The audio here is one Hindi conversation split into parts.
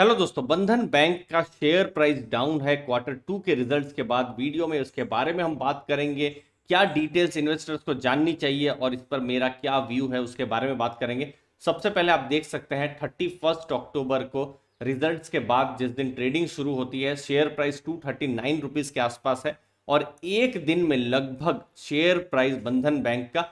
हेलो दोस्तों बंधन बैंक का शेयर प्राइस डाउन है क्वार्टर टू के रिजल्ट्स के बाद वीडियो में उसके बारे में हम बात करेंगे क्या डिटेल्स इन्वेस्टर्स को जाननी चाहिए और इस पर मेरा क्या व्यू है उसके बारे में बात करेंगे सबसे पहले आप देख सकते हैं थर्टी फर्स्ट अक्टूबर को रिजल्ट्स के बाद जिस दिन ट्रेडिंग शुरू होती है share price two thirty nine rupees के आसपास है और एक दिन में लगभग शेयर प्राइस बंधन बैंक का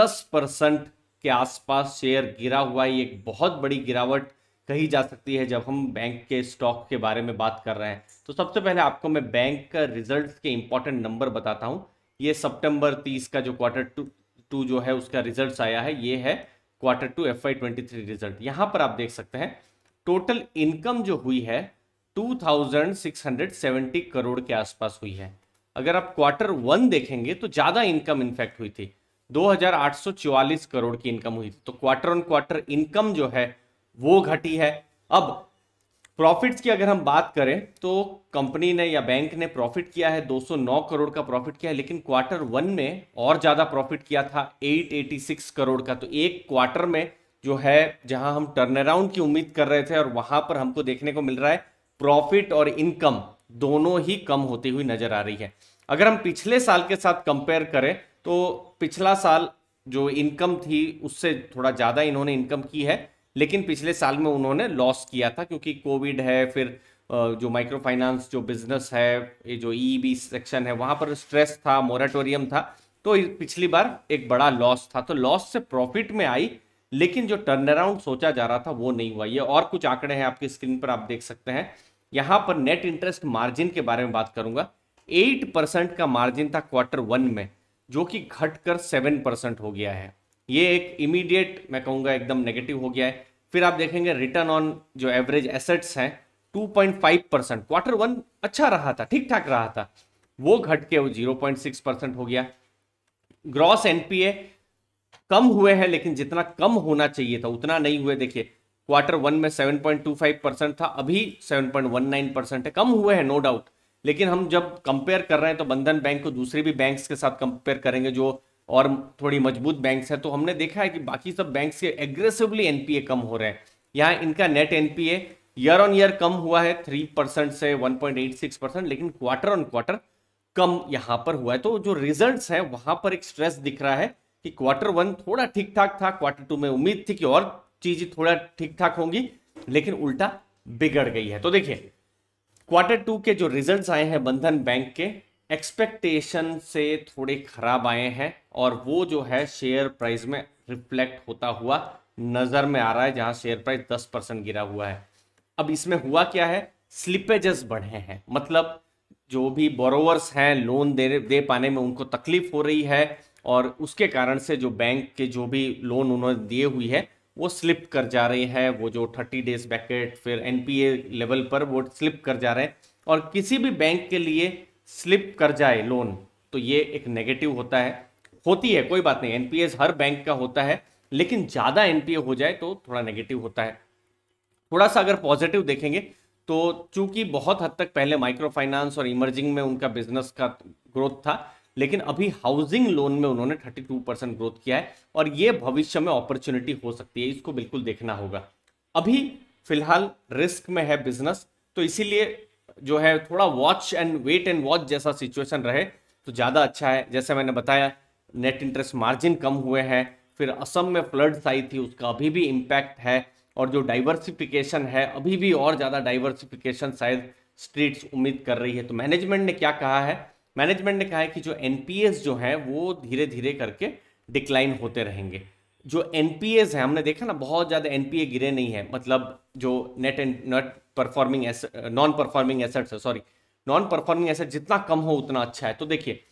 दस परसेंट के आसपास शेयर गिरा हुआ है एक बहुत बड़ी गिरावट कही जा सकती है जब हम बैंक के स्टॉक के बारे में बात कर रहे हैं तो सबसे पहले आपको मैं बैंक का रिजल्ट के इंपॉर्टेंट नंबर बताता हूँ ये सितंबर तीस का जो क्वार्टर टू टू जो है उसका रिजल्ट आया है ये है quarter two F I twenty three result यहाँ पर आप देख सकते हैं टोटल इनकम जो हुई है 2670 करोड़ के आसपास हुई है अगर आप क्वार्टर वन देखेंगे तो ज़्यादा इनकम इनफैक्ट हुई थी 2844 करोड़ की इनकम हुई थी तो क्वार्टर ऑन क्वार्टर इनकम जो है वो घटी है अब प्रॉफिट्स की अगर हम बात करें तो कंपनी ने या बैंक ने प्रॉफिट किया है 209 करोड़ का प्रॉफिट किया है लेकिन क्वार्टर वन में और ज़्यादा प्रॉफिट किया था 886 करोड़ का तो एक क्वार्टर में जो है जहां हम टर्न अराउंड की उम्मीद कर रहे थे और वहां पर हमको देखने को मिल रहा है प्रॉफिट और इनकम दोनों ही कम होती हुई नजर आ रही है अगर हम पिछले साल के साथ कंपेयर करें तो पिछला साल जो इनकम थी उससे थोड़ा ज़्यादा इन्होंने इनकम की है लेकिन पिछले साल में उन्होंने लॉस किया था क्योंकि कोविड है फिर जो माइक्रो फाइनेंस जो बिजनेस है ये जो ई e सेक्शन e है वहाँ पर स्ट्रेस था मोराटोरियम था तो पिछली बार एक बड़ा लॉस था तो लॉस से प्रॉफिट में आई लेकिन जो टर्न अराउंड सोचा जा रहा था वो नहीं हुआ ये और कुछ आंकड़े हैं आपकी स्क्रीन पर आप देख सकते हैं यहाँ पर नेट इंटरेस्ट मार्जिन के बारे में बात करूंगा एट परसेंट का मार्जिन था क्वार्टर वन में जो कि घटकर सेवन परसेंट हो गया है ये एक इमीडिएट मैं कहूँगा एकदम नेगेटिव हो गया है फिर आप देखेंगे रिटर्न ऑन जो एवरेज एसेट्स हैं 2.5 परसेंट क्वार्टर वन अच्छा रहा था ठीक ठाक रहा था वो घट के वो 0.6 परसेंट हो गया ग्रॉस एनपीए कम हुए हैं लेकिन जितना कम होना चाहिए था उतना नहीं हुए देखिए क्वार्टर वन में 7.25 परसेंट था अभी 7.19 परसेंट है कम हुए हैं नो डाउट लेकिन हम जब कंपेयर कर रहे हैं तो बंधन बैंक को दूसरे भी बैंक्स के साथ कंपेयर करेंगे जो और थोड़ी मजबूत बैंक्स है तो हमने देखा है कि बाकी सब बैंक से एग्रेसिवली एनपीए कम हो रहे हैं यहाँ इनका net NPA year on year कम हुआ है थ्री परसेंट से one point eight six percent लेकिन क्वार्टर ऑन क्वार्टर कम यहाँ पर हुआ है तो जो रिजल्ट है वहां पर एक स्ट्रेस दिख रहा है कि क्वार्टर वन थोड़ा ठीक ठाक था क्वार्टर टू में उम्मीद थी कि और चीज थोड़ा ठीक ठाक होंगी लेकिन उल्टा बिगड़ गई है तो देखिए क्वार्टर टू के जो रिजल्ट्स आए हैं बंधन बैंक के एक्सपेक्टेशन से थोड़े खराब आए हैं और वो जो है शेयर प्राइस में रिफ्लेक्ट होता हुआ नज़र में आ रहा है जहां शेयर प्राइस दस परसेंट गिरा हुआ है अब इसमें हुआ क्या है स्लिपेजेस बढ़े हैं मतलब जो भी बोरोवर्स हैं लोन दे दे पाने में उनको तकलीफ हो रही है और उसके कारण से जो बैंक के जो भी लोन उन्होंने दिए हुई है वो स्लिप कर जा रही है वो जो थर्टी डेज बैकेट फिर एनपीए लेवल पर वो स्लिप कर जा रहे हैं और किसी भी बैंक के लिए स्लिप कर जाए लोन तो ये एक नेगेटिव होता है होती है कोई बात नहीं एनपीएस हर बैंक का होता है लेकिन ज़्यादा एनपीए हो जाए तो थोड़ा नेगेटिव होता है थोड़ा सा अगर पॉजिटिव देखेंगे तो चूंकि बहुत हद तक पहले माइक्रो फाइनेंस और इमर्जिंग में उनका बिजनेस का ग्रोथ था लेकिन अभी हाउसिंग लोन में उन्होंने 32 परसेंट ग्रोथ किया है और ये भविष्य में अपॉर्चुनिटी हो सकती है इसको बिल्कुल देखना होगा अभी फिलहाल रिस्क में है बिजनेस तो इसीलिए जो है थोड़ा watch and wait and watch जैसा सिचुएशन रहे तो ज़्यादा अच्छा है जैसे मैंने बताया नेट इंटरेस्ट मार्जिन कम हुए हैं फिर असम में फ्लड्स आई थी उसका अभी भी इम्पैक्ट है और जो डाइवर्सिफिकेशन है अभी भी और ज़्यादा डाइवर्सिफिकेशन शायद स्ट्रीट्स उम्मीद कर रही है तो मैनेजमेंट ने क्या कहा है मैनेजमेंट ने कहा है कि जो एन जो हैं वो धीरे धीरे करके डिक्लाइन होते रहेंगे जो एन हैं हमने देखा ना बहुत ज़्यादा एन गिरे नहीं है मतलब जो net and net performing non performing assets है सॉरी नॉन परफॉर्मिंग एसेट जितना कम हो उतना अच्छा है तो देखिए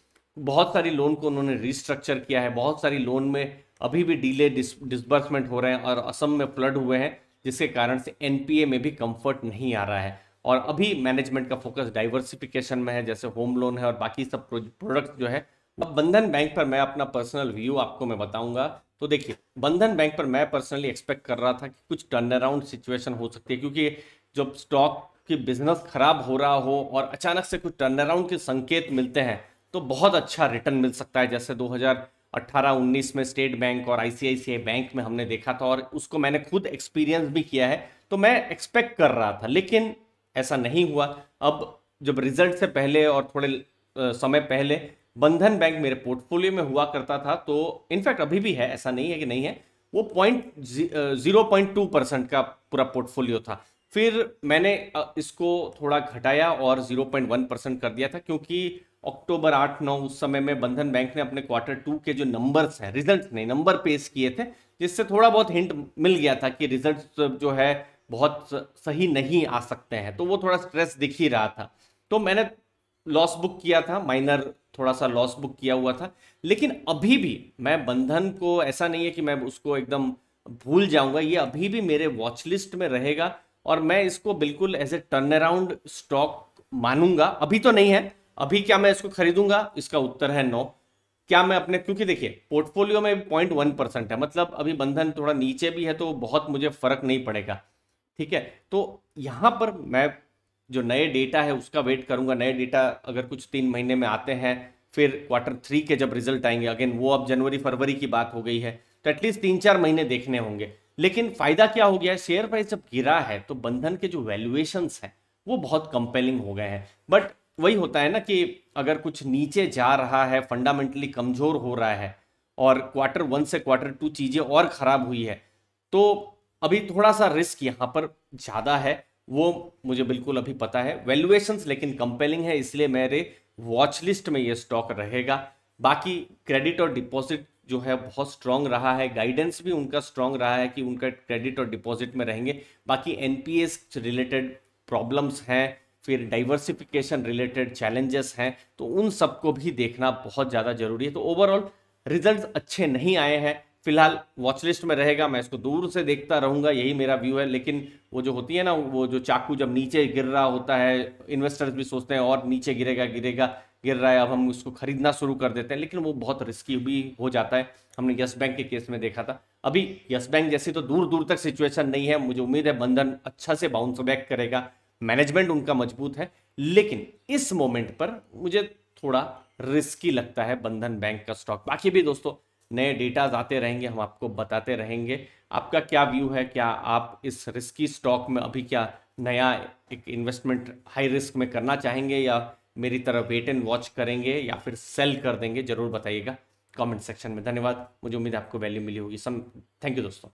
बहुत सारी लोन को उन्होंने रिस्ट्रक्चर किया है बहुत सारी लोन में अभी भी डीले डिसबर्समेंट हो रहे हैं और असम में फ्लड हुए हैं जिसके कारण से एनपीए में भी कंफर्ट नहीं आ रहा है और अभी मैनेजमेंट का फोकस डाइवर्सिफिकेशन में है जैसे होम लोन है और बाकी सब प्रोडक्ट जो है अब बंधन बैंक पर मैं अपना पर्सनल व्यू आपको मैं बताऊंगा तो देखिए बंधन बैंक पर मैं पर्सनली एक्सपेक्ट कर रहा था कि कुछ टर्न अराउंड सिचुएशन हो सकती है क्योंकि जब स्टॉक की बिजनेस खराब हो रहा हो और अचानक से कुछ टर्न अराउंड के संकेत मिलते हैं तो बहुत अच्छा रिटर्न मिल सकता है जैसे 2018-19 में स्टेट बैंक और आईसीआईसीआई बैंक में हमने देखा था और उसको मैंने खुद एक्सपीरियंस भी किया है तो मैं एक्सपेक्ट कर रहा था लेकिन ऐसा नहीं हुआ अब जब रिजल्ट से पहले और थोड़े समय पहले बंधन बैंक मेरे पोर्टफोलियो में हुआ करता था तो इनफैक्ट अभी भी है ऐसा नहीं है कि नहीं है वो point zero point two percent का पूरा पोर्टफोलियो था फिर मैंने इसको थोड़ा घटाया और 0.1 परसेंट कर दिया था क्योंकि अक्टूबर आठ नौ उस समय में बंधन बैंक ने अपने क्वार्टर टू के जो नंबर्स हैं रिजल्ट्स नहीं नंबर पेश किए थे जिससे थोड़ा बहुत हिंट मिल गया था कि रिजल्ट जो है बहुत सही नहीं आ सकते हैं तो वो थोड़ा स्ट्रेस दिख ही रहा था तो मैंने लॉस बुक किया था माइनर थोड़ा सा लॉस बुक किया हुआ था लेकिन अभी भी मैं बंधन को ऐसा नहीं है कि मैं उसको एकदम भूल जाऊंगा ये अभी भी मेरे वॉचलिस्ट में रहेगा और मैं इसको बिल्कुल as a turn around stock मानूंगा अभी तो नहीं है अभी क्या मैं इसको खरीदूंगा इसका उत्तर है नो क्या मैं अपने क्योंकि देखिए पोर्टफोलियो में पॉइंट वन परसेंट है मतलब अभी बंधन थोड़ा नीचे भी है तो बहुत मुझे फर्क नहीं पड़ेगा ठीक है तो यहाँ पर मैं जो नए डेटा है उसका वेट करूंगा नए डेटा अगर कुछ तीन महीने में आते हैं फिर क्वार्टर थ्री के जब रिजल्ट आएंगे अगेन वो अब जनवरी फरवरी की बात हो गई है तो एटलीस्ट तीन चार महीने देखने होंगे लेकिन फायदा क्या हो गया है शेयर प्राइस जब गिरा है तो बंधन के जो वैल्यूएशन हैं वो बहुत कंपेलिंग हो गए हैं बट वही होता है ना कि अगर कुछ नीचे जा रहा है फंडामेंटली कमजोर हो रहा है और क्वार्टर वन से क्वार्टर टू चीजें और खराब हुई है तो अभी थोड़ा सा रिस्क यहाँ पर ज्यादा है वो मुझे बिल्कुल अभी पता है वैल्यूएशन लेकिन कंपेलिंग है इसलिए मेरे वॉच लिस्ट में ये स्टॉक रहेगा बाकी क्रेडिट और डिपॉजिट जो है बहुत स्ट्रांग रहा है गाइडेंस भी उनका स्ट्रांग रहा है कि उनका क्रेडिट और डिपॉजिट में रहेंगे बाकी एन रिलेटेड प्रॉब्लम्स हैं फिर डाइवर्सिफिकेशन रिलेटेड चैलेंजेस हैं तो उन सबको भी देखना बहुत ज़्यादा जरूरी है तो ओवरऑल रिजल्ट अच्छे नहीं आए हैं फिलहाल वॉचलिस्ट में रहेगा मैं इसको दूर से देखता रहूंगा यही मेरा व्यू है लेकिन वो जो होती है ना वो जो चाकू जब नीचे गिर रहा होता है इन्वेस्टर्स भी सोचते हैं और नीचे गिरेगा गिरेगा गिर रहा है अब हम उसको खरीदना शुरू कर देते हैं लेकिन वो बहुत रिस्की भी हो जाता है हमने यस बैंक के केस में देखा था अभी यस बैंक जैसी तो दूर दूर तक सिचुएशन नहीं है मुझे उम्मीद है बंधन अच्छा से बाउंस बैक करेगा मैनेजमेंट उनका मजबूत है लेकिन इस मोमेंट पर मुझे थोड़ा रिस्की लगता है बंधन बैंक का स्टॉक बाकी भी दोस्तों नए डेटाज आते रहेंगे हम आपको बताते रहेंगे आपका क्या व्यू है क्या आप इस रिस्की स्टॉक में अभी क्या नया एक इन्वेस्टमेंट हाई रिस्क में करना चाहेंगे या मेरी तरफ वेट एंड वॉच करेंगे या फिर सेल कर देंगे ज़रूर बताइएगा कमेंट सेक्शन में धन्यवाद मुझे उम्मीद है आपको वैल्यू मिली होगी सम थैंक यू दोस्तों